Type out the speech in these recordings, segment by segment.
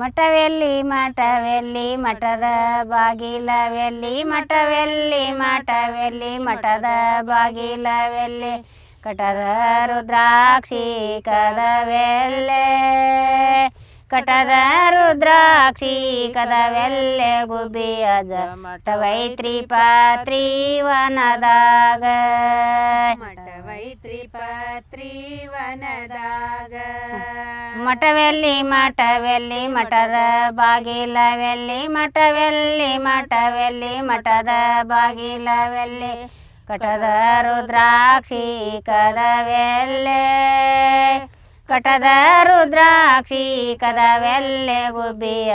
ಮಠವೆಲ್ಲಿ ಮಠವೆಲ್ಲಿ ಮಠದ ಬಾಗಿಲವೆಲ್ಲಿ ಮಠವೆಲ್ಲಿ ಮಠವೆಲ್ಲಿ ಮಠದ ಬಾಗಿಲವೆಲ್ಲಿ ಕಟದ ರುದ್ರಾಕ್ಷಿ ಕದವೆಲ್ಲೆ ಕಟದ ರುದ್ರಾಕ್ಷಿ ಕದವೆಲ್ಲೆ ಮಠ ಮಠವೈತ್ರಿ ಪಾತ್ರಿ ವನದಾಗ ವನದಾಗ ಮಠವೆಲ್ಲಿ ಮಠವೆಲ್ಲಿ ಮಠದ ಬಾಗಿಲವೆಲ್ಲಿ ಮಠವೆಲ್ಲಿ ಮಠವೆಲ್ಲಿ ಮಠದ ಬಾಗಿಲವೆಲ್ಲಿ ಕಟದ ರುದ್ರಾಕ್ಷಿ ಕದವೆಲ್ಲೇ ಕಟದ ರುದ್ರಾಕ್ಷಿ ಕದವೆಲ್ಲೆ ಗುಬ್ಬಿಯ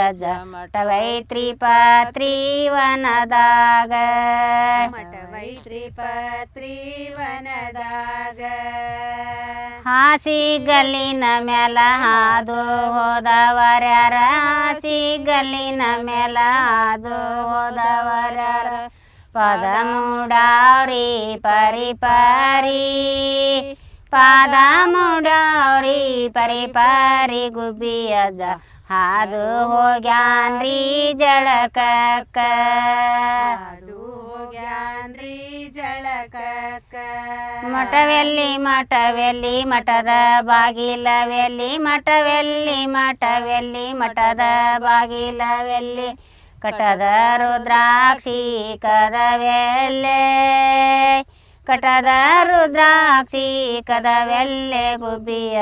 ಮಠವೈತ್ರಿ ಪತ್ರಿವನದಾಗ ಮಠವೈತ್ರಿ ಪತ್ರಿವನದಾಗ ಹಾಸಿಗಲ್ಲಿನ ಮೇಲ ಹಾದು ಹೋದವರ್ಯಾರ ಗಲ್ಲಿನ ಮೇಲ ಹಾದು ಹೋದವರ ಪದ ಮೂಡಾರಿ ಪರಿ ಪರಿ ಪಾದಾಮುಡವ್ರಿ ಪರಿ ಪರಿ ಗುಬ್ಬಿಯಜ ಹಾದು ಹೋಗ್ಯಾನ್ರಿ ಜಳಕಕ್ಕ ಅದು ಹೋಗ್ಯಾನ್ರಿ ಜಳಕಕ್ಕ ಮಠವೆಲ್ಲಿ ಮಠವೆಲ್ಲಿ ಮಠದ ಬಾಗಿಲವೆಲ್ಲಿ ಮಠವೆಲ್ಲಿ ಮಠವೆಲ್ಲಿ ಮಠದ ಬಾಗಿಲವೆಲ್ಲಿ ಕಟದ ರುದ್ರಾಕ್ಷಿ ಕದವೆಲ್ಲೇ ಕಟದ ರುದ್ರಾಕ್ಷಿ ಕದವೆಲ್ಲೆ ಗುಬ್ಬಿಯ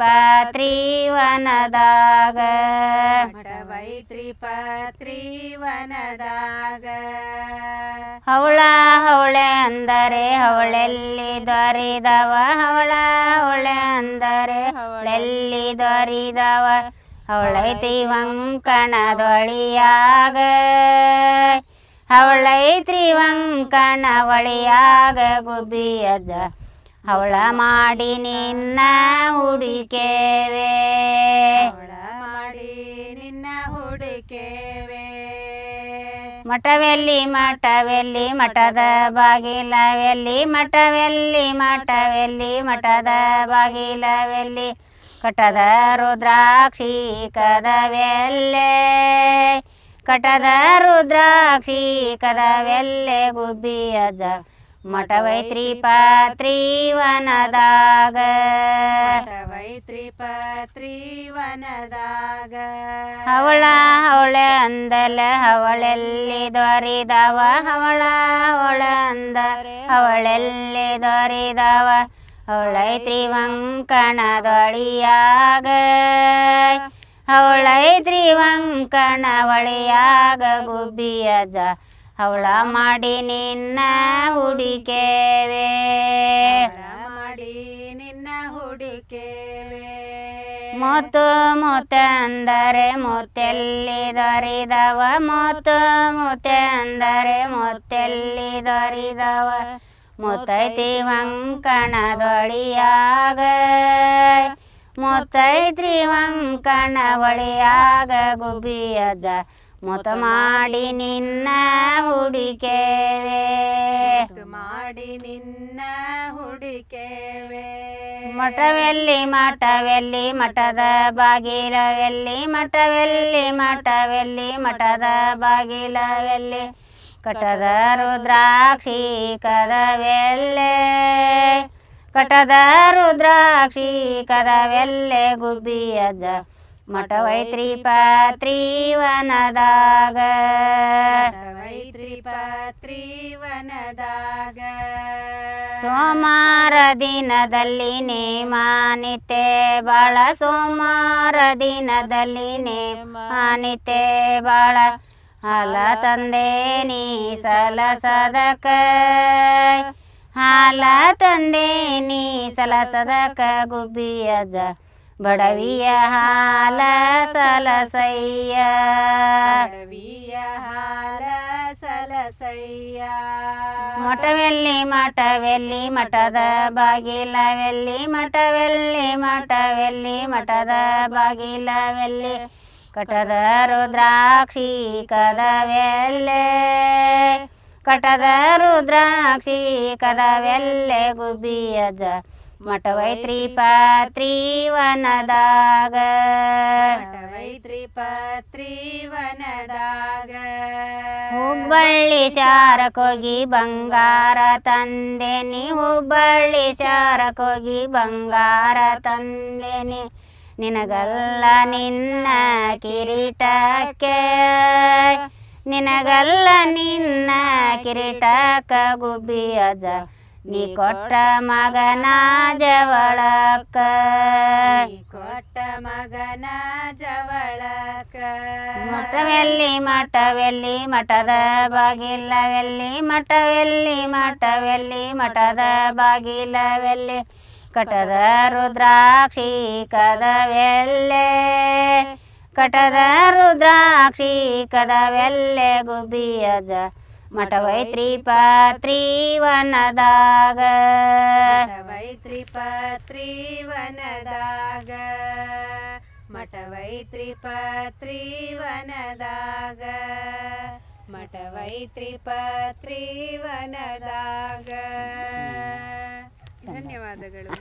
ವನದಾಗ ಪಾತ್ರಿವನದಾಗ ಪಾತ್ರಿ ಪಾತ್ರಿವನದಾಗ ಹವಳ ಹವಳೆ ಅಂದರೆ ಹವಳೆಲ್ಲಿ ದೊರಿದವ ಹವಳ ಹವಳೆ ಅಂದರೆ ಹವಳೆಲ್ಲಿ ದೊರಿದವ ಅವಳೈತಿ ವಂಕಣದೊಳಿಯಾಗ ಅವಳೈತ್ರಿ ವಂಕಣ ಗುಬ್ಬಿ ಗುಬಿಯಜ ಅವಳ ಮಾಡಿ ನಿನ್ನ ಹುಡುಕೇವೆ ಅವಳ ಮಾಡಿ ನಿನ್ನ ಹುಡುಕೇವೆ ಮಠವೆಲ್ಲಿ ಮಠವೆಲ್ಲಿ ಮಠದ ಬಾಗಿಲವೆಲ್ಲಿ ಮಠವೆಲ್ಲಿ ಮಠವೆಲ್ಲಿ ಮಠದ ಬಾಗಿಲವೆಲ್ಲಿ ಕಟದ ರುದ್ರಾಕ್ಷಿ ಕದವೆಲ್ಲೇ ಕಟದ ರುದ್ರಾಕ್ಷಿ ಕದವೆಲ್ಲೆ ಗುಬ್ಬಿ ಗುಬ್ಬಿಯಜ ಮಠವೈತ್ರಿ ಪಾತ್ರಿವನದಾಗ ಮಠವೈತ್ರಿ ಪಾತ್ರಿವನದಾಗ ಅವಳ ಅವಳೆ ಅಂದಲ ಹವಳೆಲ್ಲಿ ದೊರಿದವ ಹವಳ ಹವಳ ಅಂದ ಹವಳೆಲ್ಲಿ ದೊರಿದವ ಅವಳೈತ್ರಿ ವಂಕಣದೊಳಿಯಾಗ ಅವಳೈದ್ರಿ ವಂಕಣ ಗುಬ್ಬಿಯಜ ಅವಳ ಮಾಡಿ ನಿನ್ನ ಹುಡಿಕೆವೆ ಮಾಡಿ ನಿನ್ನ ಮೊತ್ತು ಮೊತ್ತೆ ಅಂದರೆ ಮೊತ್ತೆಲ್ಲಿ ದೊರಿದವ ಮೊತ್ತೆ ಅಂದರೆ ಮೊತ್ತೆಲ್ಲಿ ದೊರಿದವ ಮೊತ್ತೈತಿ ವಂಕಣದೊಳಿಯಾಗ ಮುತ್ತೈತ್ರಿ ವಂಕಣ ಒಳೆಯಾಗ ಗುಬಿಯಜ ಮೊತ ಮಾಡಿ ನಿನ್ನ ಹುಡಿಕೆವೆ ಮಾಡಿ ನಿನ್ನ ಹುಡುಕೇವೆ ಮಠವೆಲ್ಲಿ ಮಠವೆಲ್ಲಿ ಮಠದ ಬಾಗಿಲವೆಲ್ಲಿ ಮಠವೆಲ್ಲಿ ಮಠವೆಲ್ಲಿ ಮಠದ ಬಾಗಿಲವೆಲ್ಲಿ ಕಟದ ರುದ್ರಾಕ್ಷಿ ಕದವೆಲ್ಲೇ ಕಟದ ರುದ್ರಾಕ್ಷಿ ಕದವೆಲ್ಲೆ ಗುಬ್ಬಿ ಅಜ್ಜ ವೈತ್ರಿ ಪಾತ್ರೀವನದಾಗ ಮಠವೈತ್ರಿ ಪಾತ್ರೀವನದಾಗ ಸೋಮಾರ ದಿನದಲ್ಲಿ ನೇಮಾನಿತೆ ಬಾಳ ಸೋಮಾರ ದಿನದಲ್ಲಿ ನೇಮಾನಿತೆ ಬಾಳ ಅಲ ತಂದೆ ನೀ ಸಲಸದಕ ಹಾಲ ತಂದೇನಿ ಸಲಸದಕ ಗುಬ್ಬಿಯಜ ಬಡವಿಯ ಹಾಲ ಸಲಸಯ್ಯ ಬಡವಿಯ ಹಾಲ ಸಲಸಯ್ಯ ಮಠವೆಲ್ಲಿ ಮಠವೆಲ್ಲಿ ಮಠದ ಬಾಗಿಲವೆಲ್ಲಿ ಮಠವೆಲ್ಲಿ ಮಠವೆಲ್ಲಿ ಮಠದ ಬಾಗಿಲವೆಲ್ಲಿ ಕಟದ ರುದ್ರಾಕ್ಷಿ ಕದವೆಲ್ಲೇ ಕಟದ ರುದ್ರಾಕ್ಷಿ ಕದವೆಲ್ಲೆ ಗುಬ್ಬಿಯಜ ಮಠವೈತ್ರಿ ಮಠ ಮಠವೈತ್ರಿ ಹುಬ್ಬಳ್ಳಿ ಶಾರಕೋಗಿ ಬಂಗಾರ ತಂದೆನಿ ಹುಬ್ಬಳ್ಳಿ ಶಾರಕೋಗಿ ಬಂಗಾರ ತಂದೆನಿ ನಿನಗಲ್ಲ ನಿನ್ನ ಕಿರೀಟಕ್ಕೆ ನಿನಗಲ್ಲ ನಿನ್ನ ಕಿರೀಟ ಗುಬ್ಬಿ ಅಜ ನೀ ಕೊಟ್ಟ ಮಗನ ಜವಳಕ ಕೊಟ್ಟ ಮಗನ ಜವಳಕ ಮಠವೆಲ್ಲಿ ಮಠವೆಲ್ಲಿ ಮಠದ ಬಾಗಿಲವೆಲ್ಲಿ ಮಠವೆಲ್ಲಿ ಮಠವೆಲ್ಲಿ ಮಠದ ಬಾಗಿಲವೆಲ್ಲಿ ಕಟದ ರುದ್ರಾಕ್ಷಿ ಕದವೆಲ್ಲೇ ಕಟರ ರುದ್ರಾಕ್ಷಿ ಕದವೆಲ್ಲೆ ವನದಾಗ ಮಠ ವೈತ್ರಿ ಮಠವೈತ್ರಿ ವನದಾಗ ಮಠ ವೈತ್ರಿ ಮಠವೈತ್ರಿ ವನದಾಗ ಧನ್ಯವಾದಗಳು